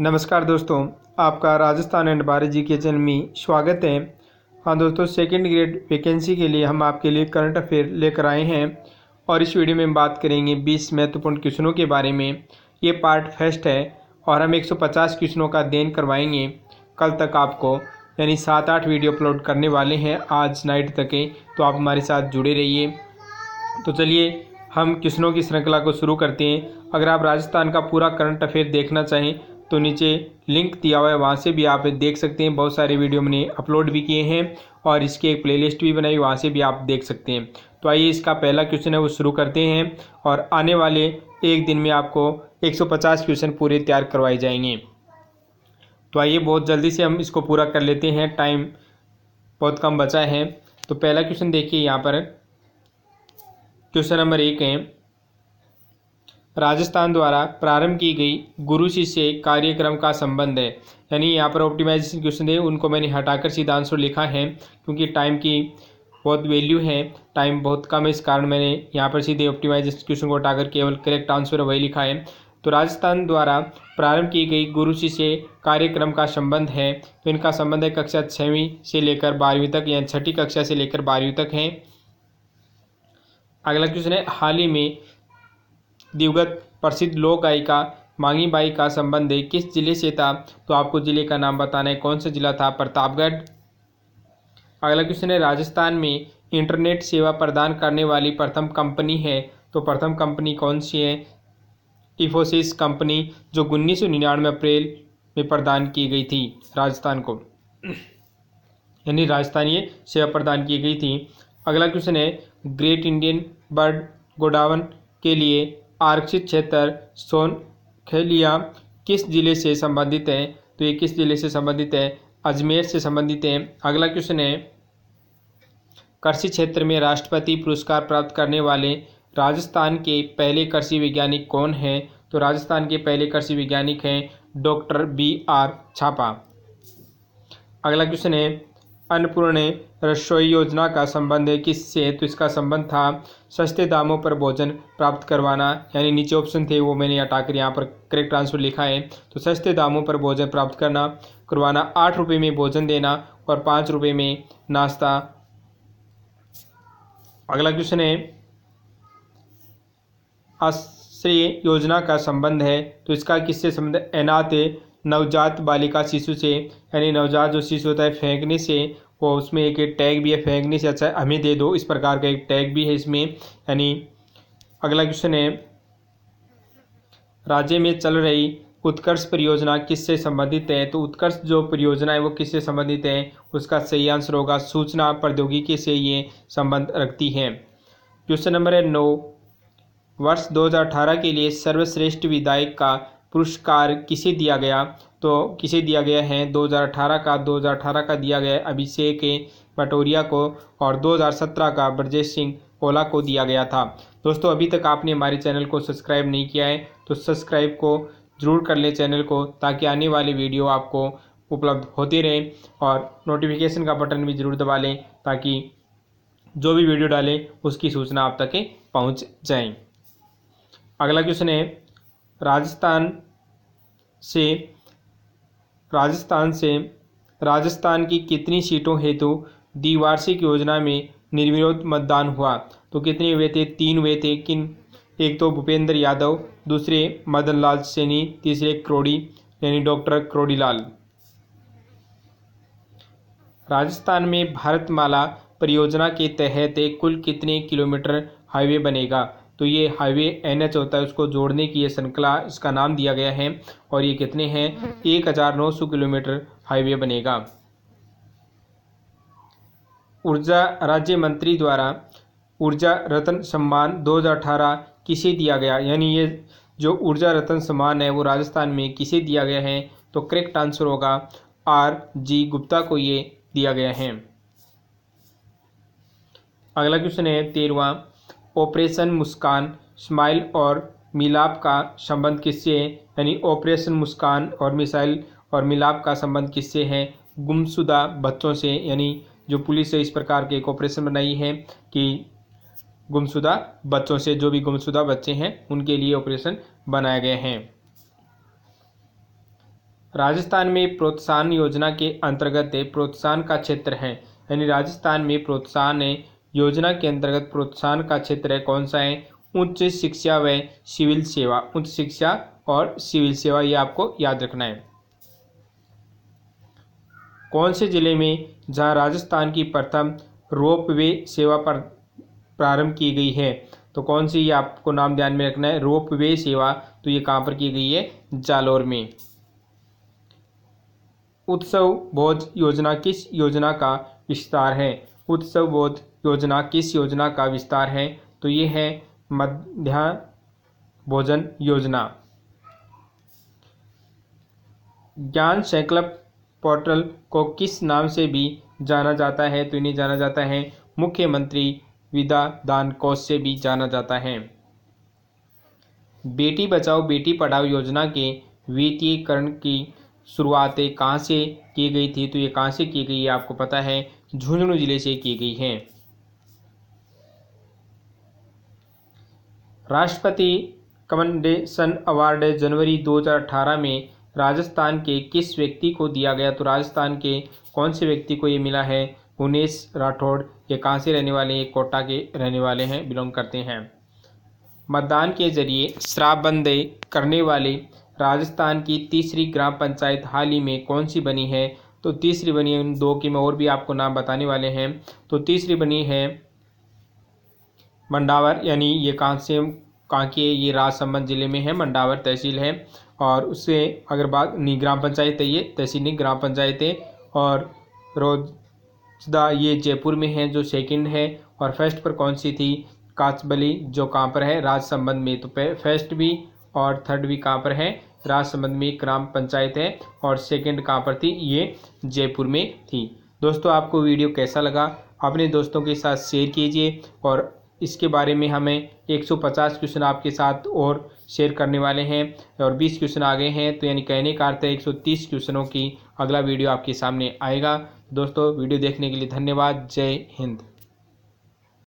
नमस्कार दोस्तों आपका राजस्थान एंड भारत जी के चैनल में स्वागत है हाँ दोस्तों सेकंड ग्रेड वैकेंसी के लिए हम आपके लिए करंट अफेयर लेकर आए हैं और इस वीडियो में हम बात करेंगे 20 महत्वपूर्ण क्वेश्चनों के बारे में ये पार्ट फर्स्ट है और हम 150 क्वेश्चनों का अध्ययन करवाएंगे कल तक आपको यानी सात आठ वीडियो अपलोड करने वाले हैं आज नाइट तक तो आप हमारे साथ जुड़े रहिए तो चलिए हम क्वेश्चनों की श्रृंखला को शुरू करते हैं अगर आप राजस्थान का पूरा करंट अफेयर देखना चाहें तो नीचे लिंक दिया हुआ है वहाँ से भी आप देख सकते हैं बहुत सारे वीडियो मैंने अपलोड भी किए हैं और इसके एक प्लेलिस्ट भी बनाई वहाँ से भी आप देख सकते हैं तो आइए इसका पहला क्वेश्चन है वो शुरू करते हैं और आने वाले एक दिन में आपको 150 क्वेश्चन पूरे तैयार करवाए जाएंगे तो आइए बहुत जल्दी से हम इसको पूरा कर लेते हैं टाइम बहुत कम बचा है तो पहला क्वेश्चन देखिए यहाँ पर क्वेश्चन नंबर एक है राजस्थान द्वारा प्रारंभ की गई गुरु शिष्य कार्यक्रम का संबंध है यानी यहाँ पर ऑप्टिमाइजेशन क्वेश्चन है उनको मैंने हटाकर सीधा आंसर लिखा है क्योंकि टाइम की बहुत वैल्यू है टाइम बहुत कम है इस कारण मैंने यहाँ पर सीधे ऑप्टिमाइजेशन क्वेश्चन को हटाकर केवल करेक्ट आंसर वही लिखा है तो राजस्थान द्वारा प्रारंभ की गई गुरु शिष्य कार्यक्रम का संबंध है तो इनका संबंध है कक्षा छवीं से लेकर बारहवीं तक या छठी कक्षा से लेकर बारहवीं तक है अगला क्वेश्चन है हाल ही में दिवगत प्रसिद्ध लोक गायिका मांगी बाई का संबंध है किस जिले से था तो आपको जिले का नाम बताना है कौन सा जिला था प्रतापगढ़ अगला क्वेश्चन है राजस्थान में इंटरनेट सेवा प्रदान करने वाली प्रथम कंपनी है तो प्रथम कंपनी कौन सी है इफोसिस कंपनी जो उन्नीस अप्रैल में प्रदान की गई थी राजस्थान को यानी राजस्थानीय सेवा प्रदान की गई थी अगला क्वेश्चन है ग्रेट इंडियन बर्ड गोडावन के लिए आरक्षित क्षेत्र सोनखेलिया किस ज़िले से संबंधित है तो ये किस ज़िले से संबंधित है अजमेर से संबंधित है अगला क्वेश्चन है कृषि क्षेत्र में राष्ट्रपति पुरस्कार प्राप्त करने वाले राजस्थान के पहले कृषि वैज्ञानिक कौन हैं तो राजस्थान के पहले कृषि वैज्ञानिक हैं डॉक्टर बी आर छापा अगला क्वेश्चन है अन्नपूर्ण रसोई योजना का संबंध है किससे तो इसका संबंध था सस्ते दामों पर भोजन प्राप्त करवाना यानी नीचे ऑप्शन थे वो मैंने हटाकर यहाँ पर करेक्ट आंसर लिखा है तो सस्ते दामों पर भोजन प्राप्त करना करवाना आठ रुपये में भोजन देना और पाँच रुपये में नाश्ता अगला क्वेश्चन है आश्रय योजना का संबंध है तो इसका किससे संबंध एनाते है नवजात बालिका शिशु से यानी नवजात जो शिशु होता है फेंकने से वो उसमें एक टैग भी है फेंकने से अच्छा हमें दे दो इस प्रकार का एक टैग भी है इसमें यानी अगला क्वेश्चन है राज्य में चल रही उत्कर्ष परियोजना किससे संबंधित है तो उत्कर्ष जो परियोजना है वो किससे संबंधित है उसका सही आंसर होगा सूचना प्रौद्योगिकी से ये संबंध रखती है क्वेश्चन नंबर है नौ वर्ष 2018 के लिए सर्वश्रेष्ठ विधायक का पुरस्कार किसे दिया गया तो किसे दिया गया है 2018 का 2018 का दिया गया अभिषेक बटोरिया को और 2017 का ब्रजेश सिंह ओला को दिया गया था दोस्तों अभी तक आपने हमारे चैनल को सब्सक्राइब नहीं किया है तो सब्सक्राइब को ज़रूर कर लें चैनल को ताकि आने वाले वीडियो आपको उपलब्ध होते रहें और नोटिफिकेशन का बटन भी ज़रूर दबा लें ताकि जो भी वीडियो डालें उसकी सूचना आप तक पहुँच जाए अगला क्वेश्चन है राजस्थान से राजस्थान से राजस्थान की कितनी सीटों हेतु द्विवार्षिक योजना में निर्विरोध मतदान हुआ तो कितने हुए थे तीन हुए थे किन एक तो भूपेंद्र यादव दूसरे मदन लाल सैनी तीसरे क्रोडी यानी डॉक्टर क्रोडीलाल राजस्थान में भारतमाला परियोजना के तहत कुल कितने किलोमीटर हाईवे बनेगा तो ये हाईवे एन एच होता है उसको जोड़ने की ये श्रृंखला इसका नाम दिया गया है और ये कितने हैं एक हज़ार नौ सौ किलोमीटर हाईवे बनेगा ऊर्जा राज्य मंत्री द्वारा ऊर्जा रत्न सम्मान 2018 किसे दिया गया यानी ये जो ऊर्जा रत्न सम्मान है वो राजस्थान में किसे दिया गया है तो करेक्ट आंसर होगा आर जी गुप्ता को ये दिया गया है अगला क्वेश्चन है तेरवा ऑपरेशन मुस्कान स्माइल और मिलाप का संबंध किससे है यानी ऑपरेशन मुस्कान और मिसाइल और मिलाप का संबंध किससे है गुमशुदा बच्चों से यानी जो पुलिस है इस प्रकार के एक ऑपरेशन बनाई है कि गुमशुदा बच्चों से जो भी गुमशुदा बच्चे हैं उनके लिए ऑपरेशन बनाए गए हैं राजस्थान में प्रोत्साहन योजना के अंतर्गत प्रोत्साहन का क्षेत्र है यानी राजस्थान में प्रोत्साहन योजना के अंतर्गत प्रोत्साहन का क्षेत्र है कौन सा है उच्च शिक्षा व सिविल सेवा उच्च शिक्षा और सिविल सेवा ये आपको याद रखना है कौन से जिले में जहाँ राजस्थान की प्रथम रोप वे सेवा पर प्रारंभ की गई है तो कौन सी ये आपको नाम ध्यान में रखना है रोप वे सेवा तो ये कहाँ पर की गई है जालोर में उत्सव बोध योजना किस योजना का विस्तार है उत्सव बोध योजना किस योजना का विस्तार है तो ये है मध्यान्ह भोजन योजना ज्ञान संकल्प पोर्टल को किस नाम से भी जाना जाता है तो इन्हें जाना जाता है मुख्यमंत्री विदा दान कोष से भी जाना जाता है बेटी बचाओ बेटी पढ़ाओ योजना के वित्तीयकरण की शुरुआतें कहाँ से की गई थी तो ये कहाँ से की गई है आपको पता है झुंझुनू ज़िले से की गई है राष्ट्रपति कमंडेशन अवार्ड जनवरी 2018 में राजस्थान के किस व्यक्ति को दिया गया तो राजस्थान के कौन से व्यक्ति को ये मिला है उनेश राठौड़ ये कहाँ से रहने वाले हैं कोटा के रहने वाले हैं बिलोंग करते हैं मतदान के जरिए शराबबंद करने वाले राजस्थान की तीसरी ग्राम पंचायत हाल ही में कौन सी बनी है तो तीसरी बनी है उन दो की मैं और भी आपको नाम बताने वाले हैं तो तीसरी बनी है मंडावर यानी ये कहाँ कहाँ के ये राजसमंद ज़िले में है मंडावर तहसील है और उससे अगर बात ग्राम पंचायत है ये तहसील नहीं ग्राम पंचायत है और रोजदा ये जयपुर में है जो सेकंड है और फर्स्ट पर कौन सी थी काचबली जो कहाँ पर है राजसमंद में तो फर्स्ट भी और थर्ड भी कहाँ पर है राजसमंद में ग्राम पंचायत है और सेकेंड कहाँ पर थी ये जयपुर में थी दोस्तों आपको वीडियो कैसा लगा अपने दोस्तों के साथ शेयर कीजिए और इसके बारे में हमें 150 क्वेश्चन आपके साथ और शेयर करने वाले हैं और 20 क्वेश्चन आ गए हैं तो यानी कहने का अर्थ है एक क्वेश्चनों की अगला वीडियो आपके सामने आएगा दोस्तों वीडियो देखने के लिए धन्यवाद जय हिंद